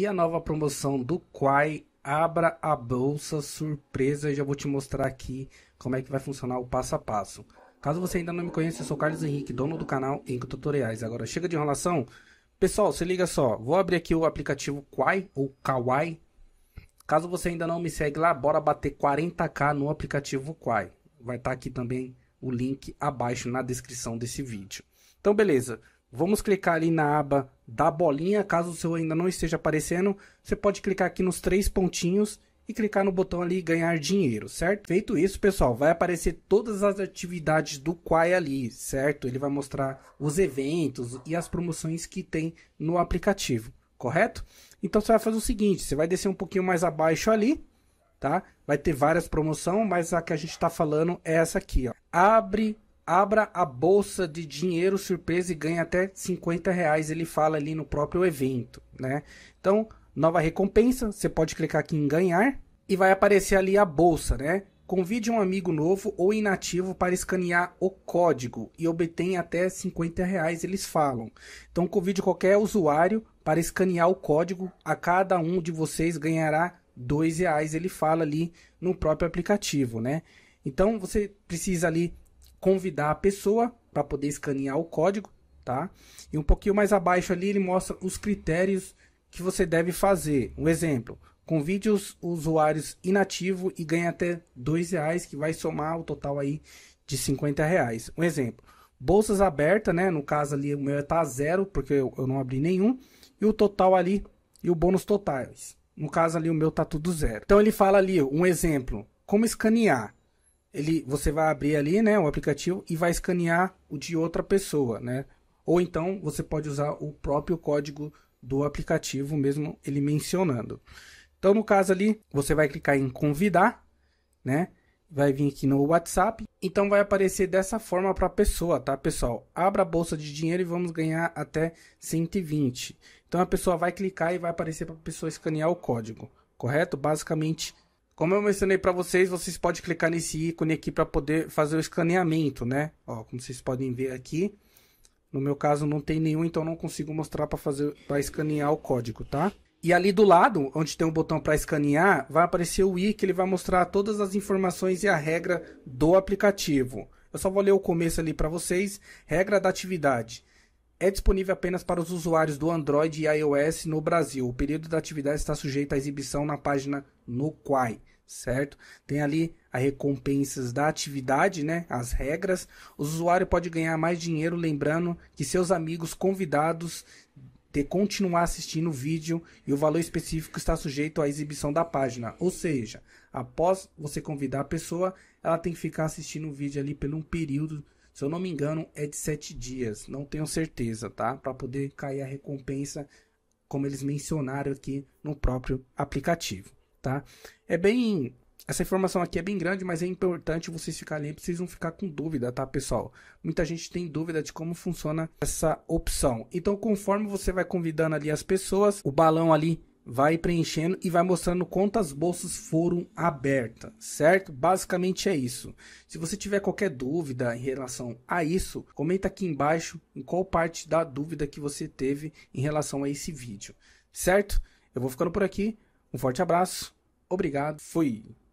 e a nova promoção do Quai Abra a Bolsa Surpresa. Eu já vou te mostrar aqui como é que vai funcionar o passo a passo. Caso você ainda não me conheça, eu sou Carlos Henrique, dono do canal Enco Tutoriais. Agora chega de enrolação. Pessoal, se liga só. Vou abrir aqui o aplicativo Quai ou Kawai Caso você ainda não me segue lá, bora bater 40k no aplicativo Quai. Vai estar tá aqui também o link abaixo na descrição desse vídeo. Então, beleza. Vamos clicar ali na aba da bolinha, caso o seu ainda não esteja aparecendo, você pode clicar aqui nos três pontinhos e clicar no botão ali ganhar dinheiro, certo? Feito isso, pessoal, vai aparecer todas as atividades do Quai ali, certo? Ele vai mostrar os eventos e as promoções que tem no aplicativo, correto? Então você vai fazer o seguinte, você vai descer um pouquinho mais abaixo ali, tá? Vai ter várias promoções, mas a que a gente está falando é essa aqui, ó. Abre abra a bolsa de dinheiro surpresa e ganhe até 50 reais, ele fala ali no próprio evento, né? Então, nova recompensa, você pode clicar aqui em ganhar e vai aparecer ali a bolsa, né? Convide um amigo novo ou inativo para escanear o código e obtenha até 50 reais, eles falam. Então convide qualquer usuário para escanear o código, a cada um de vocês ganhará dois reais, ele fala ali no próprio aplicativo, né? Então você precisa ali convidar a pessoa para poder escanear o código, tá? E um pouquinho mais abaixo ali ele mostra os critérios que você deve fazer. Um exemplo, convide os usuários inativo e ganhe até dois reais, que vai somar o total aí de 50 reais. Um exemplo, bolsas abertas, né? No caso ali o meu é tá zero, porque eu, eu não abri nenhum. E o total ali, e o bônus totais. No caso ali o meu tá tudo zero. Então ele fala ali, um exemplo, como escanear ele, você vai abrir ali, né, o aplicativo e vai escanear o de outra pessoa, né? Ou então você pode usar o próprio código do aplicativo mesmo ele mencionando. Então no caso ali, você vai clicar em convidar, né? Vai vir aqui no WhatsApp, então vai aparecer dessa forma para a pessoa, tá, pessoal? Abra a bolsa de dinheiro e vamos ganhar até 120. Então a pessoa vai clicar e vai aparecer para a pessoa escanear o código, correto? Basicamente como eu mencionei para vocês, vocês podem clicar nesse ícone aqui para poder fazer o escaneamento, né? Ó, como vocês podem ver aqui, no meu caso não tem nenhum, então não consigo mostrar para fazer para escanear o código, tá? E ali do lado, onde tem um botão para escanear, vai aparecer o i que ele vai mostrar todas as informações e a regra do aplicativo. Eu só vou ler o começo ali para vocês. Regra da atividade é disponível apenas para os usuários do Android e iOS no Brasil. O período da atividade está sujeito à exibição na página no Quai, certo? Tem ali as recompensas da atividade, né? As regras. O usuário pode ganhar mais dinheiro, lembrando que seus amigos convidados de continuar assistindo o vídeo e o valor específico está sujeito à exibição da página. Ou seja, após você convidar a pessoa, ela tem que ficar assistindo o vídeo ali por um período se eu não me engano, é de sete dias, não tenho certeza, tá? Para poder cair a recompensa, como eles mencionaram aqui no próprio aplicativo, tá? É bem. Essa informação aqui é bem grande, mas é importante vocês ficarem ali, vocês não ficar com dúvida, tá, pessoal? Muita gente tem dúvida de como funciona essa opção. Então, conforme você vai convidando ali as pessoas, o balão ali vai preenchendo e vai mostrando quantas bolsas foram abertas, certo? Basicamente é isso. Se você tiver qualquer dúvida em relação a isso, comenta aqui embaixo em qual parte da dúvida que você teve em relação a esse vídeo, certo? Eu vou ficando por aqui. Um forte abraço. Obrigado. Fui.